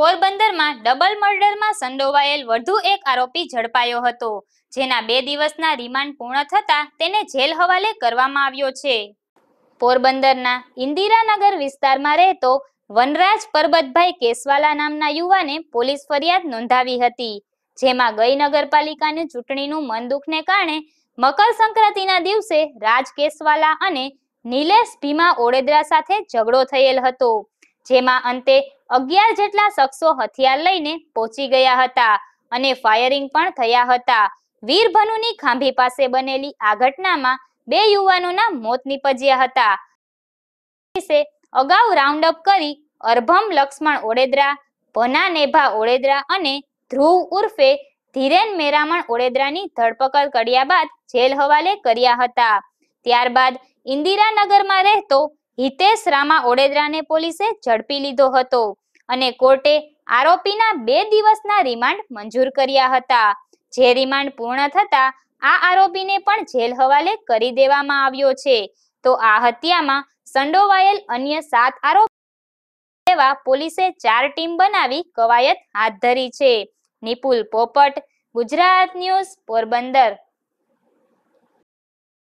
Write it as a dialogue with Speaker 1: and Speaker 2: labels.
Speaker 1: પોરબંદરમાં ડબલ મર્ડરમાં સંડોવાયેલ વધુ એક આરોપી ઝડપાયો હતો જેના બે દિવસના રિમાન્ડ પૂર્ણ થતા તેને જેલ હવાલે કરવામાં આવ્યો છે પોરબંદરના ઇન્દિરાનગર વિસ્તારમાં રહેતો વનરાજ પરબતભાઈ કેસવાલા નામના યુવાને પોલીસ ફરિયાદ નોંધાવી હતી જેમાં ગઈ નગરપાલિકાની ચૂંટણીનું મનદુખને કારણે મકર સંક્રાંતિના દિવસે રાજ કેસવાલા અને નિલેશ ભીમા ઓડેદરા સાથે ઝઘડો થયેલ હતો જેમાં અંતે અગિયાર જેટલા શખ્સો હથિયાર લઈને પહોંચી ગયા હતા અને ફાયરિંગ પણ થયા હતા વીરભનુની ખાંભી પાસે બનેલી આ ઘટનામાં બે યુવાનોના મોત નીપજ્યા હતા પોલીસે અગાઉ રાઉન્ડ અપ કરી અર્ભમ લક્ષ્મણ ઓડેદરા ભના નેભા ઓડેદરા અને ધ્રુવ ઉર્ફે ધીરેન મેરામણ ઓડેદરાની ધરપકડ કર્યા બાદ જેલ હવાલે કર્યા હતા ત્યારબાદ ઇન્દિરાનગરમાં રહેતો હિતેશ રામા ઓડેદરાને પોલીસે ઝડપી લીધો હતો અને કોર્ટે આરોપીના બે દિવસના રિમાન્ડ મંજૂર કર્યા હતા જે રિમાન્ડ પૂર્ણ થતા આ આરોપીને પણ જેલ હવાલે કરી દેવામાં આવ્યો છે તો આ હત્યામાં સંડોવાયેલ અન્ય સાત આરોપી એવા પોલીસે ચાર ટીમ બનાવી કવાયત હાથ ધરી છે નિપુલ પોપટ ગુજરાત ન્યૂઝ પોરબંદર